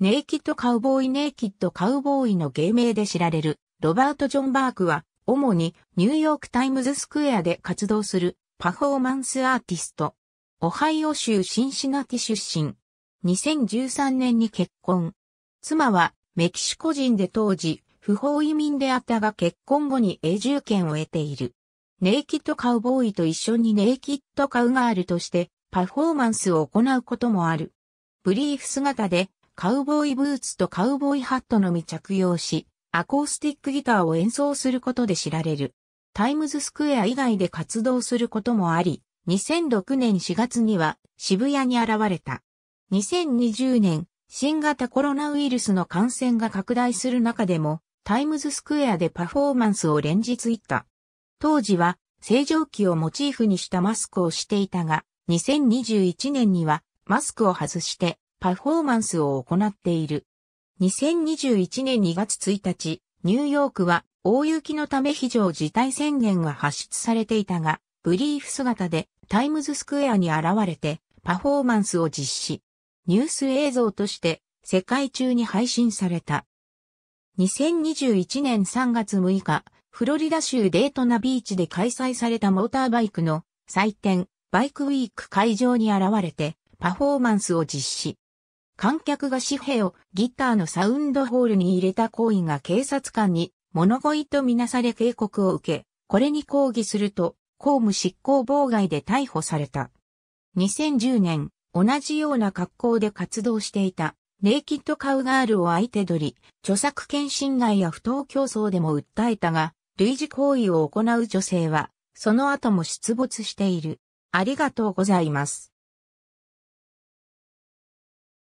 ネイキッドカウボーイネイキッドカウボーイの芸名で知られるロバート・ジョン・バークは主にニューヨークタイムズスクエアで活動するパフォーマンスアーティスト。オハイオ州シンシナティ出身。2013年に結婚。妻はメキシコ人で当時不法移民であったが結婚後に永住権を得ている。ネイキッドカウボーイと一緒にネイキッドカウガールとしてパフォーマンスを行うこともある。ブリーフ姿でカウボーイブーツとカウボーイハットのみ着用し、アコースティックギターを演奏することで知られる。タイムズスクエア以外で活動することもあり、2006年4月には渋谷に現れた。2020年、新型コロナウイルスの感染が拡大する中でも、タイムズスクエアでパフォーマンスを連日行った。当時は、正常期をモチーフにしたマスクをしていたが、2021年には、マスクを外して、パフォーマンスを行っている。2021年2月1日、ニューヨークは大雪のため非常事態宣言が発出されていたが、ブリーフ姿でタイムズスクエアに現れてパフォーマンスを実施。ニュース映像として世界中に配信された。2021年3月6日、フロリダ州デートナビーチで開催されたモーターバイクの祭典、バイクウィーク会場に現れてパフォーマンスを実施。観客が紙幣をギターのサウンドホールに入れた行為が警察官に物乞いとみなされ警告を受け、これに抗議すると公務執行妨害で逮捕された。2010年、同じような格好で活動していた、ネイキッドカウガールを相手取り、著作権侵害や不当競争でも訴えたが、類似行為を行う女性は、その後も出没している。ありがとうございます。